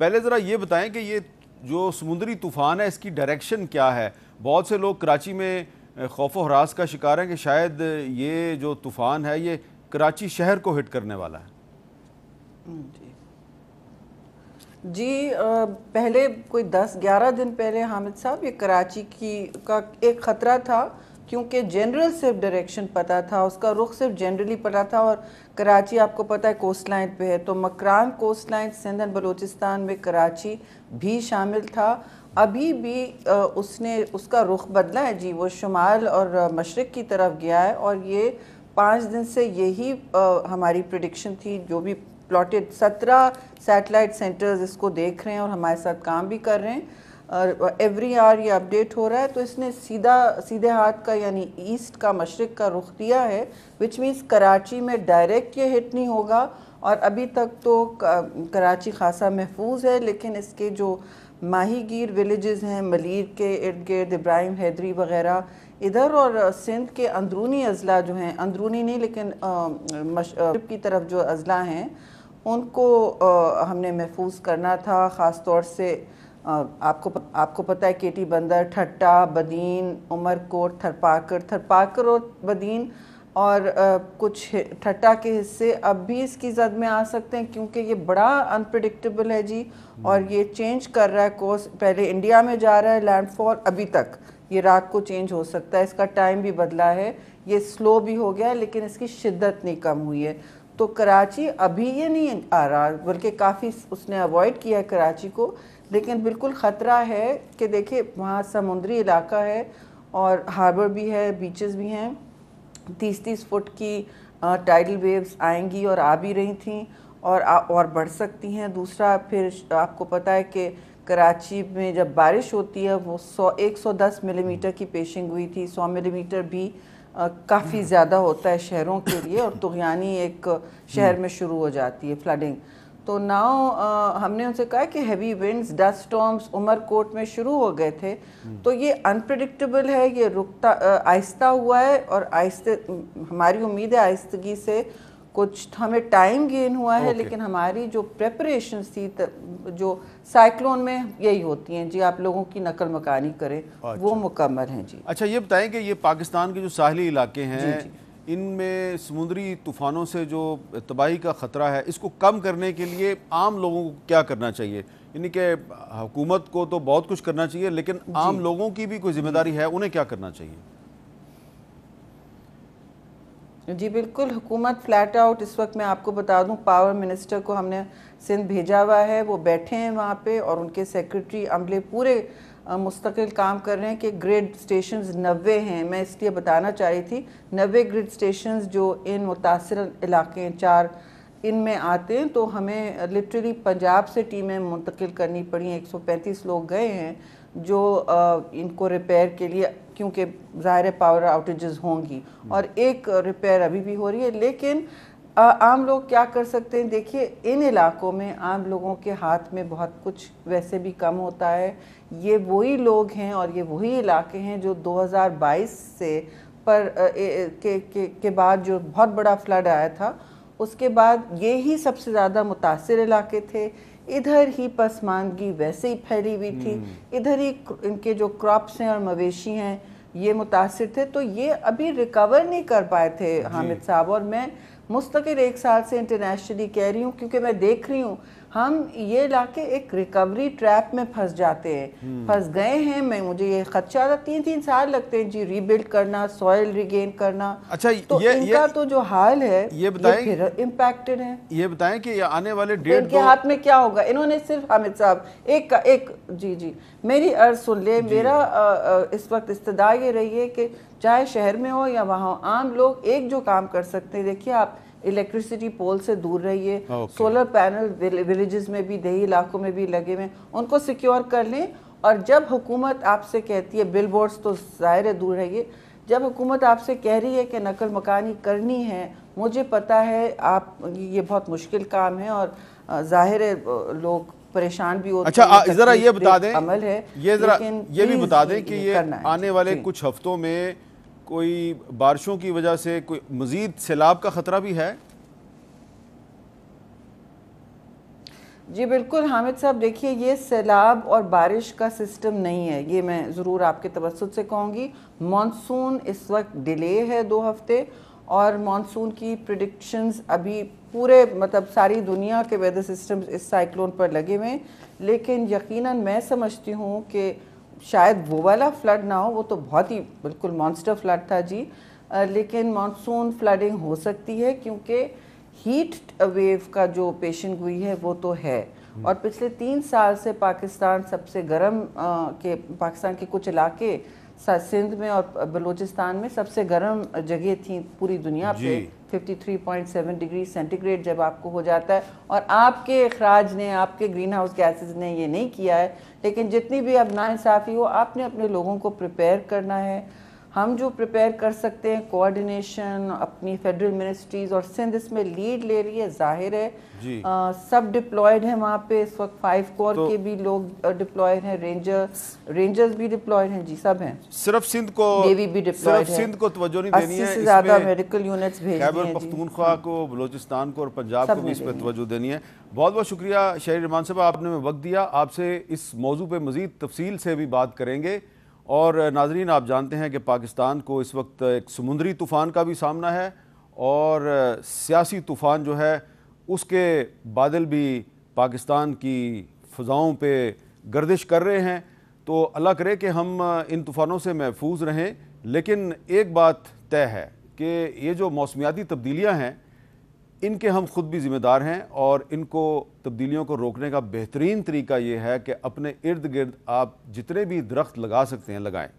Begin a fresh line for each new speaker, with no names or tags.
पहले ज़रा ये बताएं कि ये जो समुद्री तूफ़ान है इसकी डायरेक्शन क्या है बहुत से लोग कराची में खौफ हरास का शिकार हैं कि शायद ये जो तूफ़ान है ये कराची शहर को हिट करने वाला है
हम्म, जी, आ, पहले कोई 10-11 दिन पहले हामिद साहब ये कराची की का एक ख़तरा था क्योंकि जनरल सिर्फ डायरेक्शन पता था उसका रुख सिर्फ जनरली पता था और कराची आपको पता है कोस्ट लाइन पे है तो Makran coast line Sindh and Balochistan में कराची भी शामिल था अभी भी उसने उसका रुख बदला है जी वो शुमाल और मशरक़ की तरफ गया है और ये पाँच दिन से यही हमारी प्रडिक्शन थी जो भी प्लॉटेड सत्रह सेटेलाइट सेंटर्स इसको देख रहे हैं और हमारे साथ काम भी कर रहे हैं एवरी आर ये अपडेट हो रहा है तो इसने सीधा सीधे हाथ का यानी ईस्ट का मशरक का रुख दिया है विच मीन्स कराची में डायरेक्ट ये हिट नहीं होगा और अभी तक तो कराची खासा महफूज है लेकिन इसके जो माहीगीर विलेजेस हैं मलिर के इर्द गिर्द इब्राहिम हैदरी वगैरह इधर और सिंध के अंदरूनी अजला जो हैं अंदरूनी नहीं लेकिन मशरब की तरफ जो अजला हैं उनको आ, हमने महफूज करना था ख़ास तौर से आपको आपको पता है केटी बंदर ठट्टा बदीन उमरकोट थरपाकर थरपाकर और बदीन और कुछ ठट्टा के हिस्से अब भी इसकी जद में आ सकते हैं क्योंकि ये बड़ा अनप्रडिक्टेबल है जी हम्म। और ये चेंज कर रहा है कोर्स पहले इंडिया में जा रहा है लैंडफॉल अभी तक ये रात को चेंज हो सकता है इसका टाइम भी बदला है ये स्लो भी हो गया है लेकिन इसकी शिद्दत नहीं कम हुई है तो कराची अभी ये नहीं आ रहा बल्कि काफ़ी उसने अवॉइड किया कराची को लेकिन बिल्कुल ख़तरा है कि देखिए वहाँ समुद्री इलाका है और हार्बर भी है बीचेस भी हैं तीस तीस फुट की टाइडल वेव्स आएंगी और आ भी रही थी और आ, और बढ़ सकती हैं दूसरा फिर आपको पता है कि कराची में जब बारिश होती है वो सौ एक सौ दस मिलीमीटर की पेशिंग हुई थी सौ मिलीमीटर भी काफ़ी हम्म। ज़्यादा होता है शहरों के लिए और तुगयानी एक शहर में शुरू हो जाती है फ्लडिंग तो नाव हमने उनसे कहा कि heavy winds dust storms Umarkot में शुरू हो गए थे हम्म। तो ये अनप्रडिक्टेबल है ये रुकता आहिस्ता हुआ है और आहिस्ते हमारी उम्मीद है आहिस्तगी से कुछ हमें टाइम गेन हुआ है लेकिन हमारी जो प्रेपरेशन थी जो साइक्लोन में यही होती हैं जी आप लोगों की नकल मकानी करें अच्छा। वो मुकम्मल
हैं जी अच्छा ये बताएं कि ये पाकिस्तान के जो साहली इलाके हैं जी, जी। इनमें समुद्री तूफ़ानों से जो तबाही का ख़तरा है इसको कम करने के लिए आम लोगों को क्या करना चाहिए यानी कि हुकूमत को तो बहुत कुछ करना चाहिए लेकिन आम लोगों की भी कोई जिम्मेदारी है उन्हें क्या करना चाहिए
जी बिल्कुल हुकूमत फ्लैट आउट इस वक्त मैं आपको बता दूं पावर मिनिस्टर को हमने सिंध भेजा हुआ है वो बैठे हैं वहाँ पे और उनके सेक्रेटरी अमले पूरे मुस्तकिल काम कर रहे हैं कि ग्रिड स्टेशन नबे हैं मैं इसलिए बताना चाह रही थी नबे ग्रिड स्टेशन जो इन मुतासर इलाके चार इन में आते हैं तो हमें लिटरली पंजाब से टीमें मुंतकिल करनी पड़ी हैं पैंतीस लोग गए हैं जो इनको रिपेयर के लिए क्योंकि ज़ाहिर पावर आउटेज होंगी और एक रिपेयर अभी भी हो रही है लेकिन आम लोग क्या कर सकते हैं देखिए इन इलाकों में आम लोगों के हाथ में बहुत कुछ वैसे भी कम होता है ये वही लोग हैं और ये वही इलाके हैं जो 2022 से पर ए, के, के, के बाद जो बहुत बड़ा फ्लड आया था उसके बाद ये ही सबसे ज़्यादा मुतासर इलाके थे इधर ही पसमानगी वैसे ही फैली हुई थी हम्म। इधर ही इनके जो क्रॉप्स हैं और मवेशी हैं ये मुतासर थे तो ये अभी रिकवर नहीं कर पाए थे हामिद साहब और मैं मुस्तकिल एक साल से इंटरनेशनली कह रही हूँ क्योंकि मैं देख रही हूँ हम ये लाके एक रिकवरी ट्रैप में फंस जाते हैं हम्म। फंस गए हैं मैं मुझे ये खदशा था तीन तीन साल लगते हैं जी रीबिल्ड करना सॉइल रिगेन करना
अच्छा तो ये, इनका ये, तो
जो हाल है
ये बताएं फिर इम्पैक्टेड है ये बताएं कि ये आने वाले तो डेट इनके हाथ
में क्या होगा इन्होंने सिर्फ हामिद साहब एक का एक जी जी मेरी अर्ज सुन ले मेरा इस वक्त इस्तदा ये रही है कि चाहे शहर में हो या वहाँ आम लोग एक जो काम कर सकते हैं देखिए आप इलेक्ट्रिसिटी पोल से दूर रहिए सोलर पैनल विलेजेस में भी दही इलाकों में भी लगे हुए उनको सिक्योर कर लें और जब हुकूमत आपसे कहती है बिल बोर्ड्स तो ज़ाहिर है दूर रहिए जब हुकूमत आपसे कह रही है कि नकल मकानी करनी है मुझे पता है आप ये बहुत मुश्किल काम है और ज़ाहिर है लोग परेशान भी होते अच्छा ज़रा ये बता दें अमल है ये जरा ये भी बता दें कि ये आने वाले
कुछ हफ्तों में कोई बारिशों की वजह से कोई मज़ीद सैलाब का ख़तरा भी है जी बिल्कुल हामिद साहब
देखिए ये सैलाब और बारिश का सिस्टम नहीं है ये मैं ज़रूर आपके तवसत से कहूँगी मानसून इस वक्त डिले है दो हफ्ते और मानसून की प्रडिक्शंस अभी पूरे मतलब सारी दुनिया के वेदर सिस्टम इस साइक्लोन पर लगे हुए हैं लेकिन यकीनन मैं समझती हूँ कि शायद वो वाला फ्लड ना हो वो तो बहुत ही बिल्कुल मॉन्स्टर फ्लड था जी आ, लेकिन मानसून फ्लडिंग हो सकती है क्योंकि हीट वेव का जो पेशन हुई है वो तो है हम्म। और पिछले तीन साल से पाकिस्तान सबसे गर्म के पाकिस्तान के कुछ इलाके सिंध में और बलूचिस्तान में सबसे गर्म जगह थी पूरी दुनिया पे 53.7 डिग्री सेंटीग्रेड जब आपको हो जाता है और आपके अखराज ने आपके ग्रीन हाउस गैसेज ने ये नहीं किया है लेकिन जितनी भी अब नासाफी हो आपने अपने लोगों को प्रिपेयर करना है हम जो प्रिपेयर कर सकते हैं कोऑर्डिनेशन अपनी फेडरल मिनिस्ट्रीज और सिंध इसमें लीड ले रही है जाहिर है जी। आ, सब डिप्लॉयड है वहाँ पे इस वक्त फाइव कोर तो, के भी लोग डिप्लॉयड हैं रेंजर रेंजर्स भी डिप्लॉयड हैं जी सब हैं
सिर्फ सिंध को नेवी भी डिप्लॉयड है सिंध को तवज्जो नहीं देनी है ज्यादा मेडिकल यूनिट्स भेज खैबर पख्तूनख्वा को बलूचिस्तान को और पंजाब को भी इस पर तवज्जो देनी है बहुत बहुत शुक्रिया शहरी रमान साहब आपने वक्त दिया आपसे इस मौजू पर मजीद तफसील से भी बात करेंगे और नाजरीन आप जानते हैं कि पाकिस्तान को इस वक्त एक समुंदरी तूफ़ान का भी सामना है और सियासी तूफ़ान जो है उसके बादल भी पाकिस्तान की फ़जाओं पर गर्दिश कर रहे हैं तो अल्लाह करे कि हम इन तूफ़ानों से महफूज रहें लेकिन एक बात तय है कि ये जो मौसमियाती तब्दीलियाँ हैं इनके हम खुद भी ज़िम्मेदार हैं और इनको तब्दीलियों को रोकने का बेहतरीन तरीका ये है कि अपने इर्द गिर्द आप जितने भी दरख्त लगा सकते हैं लगाएँ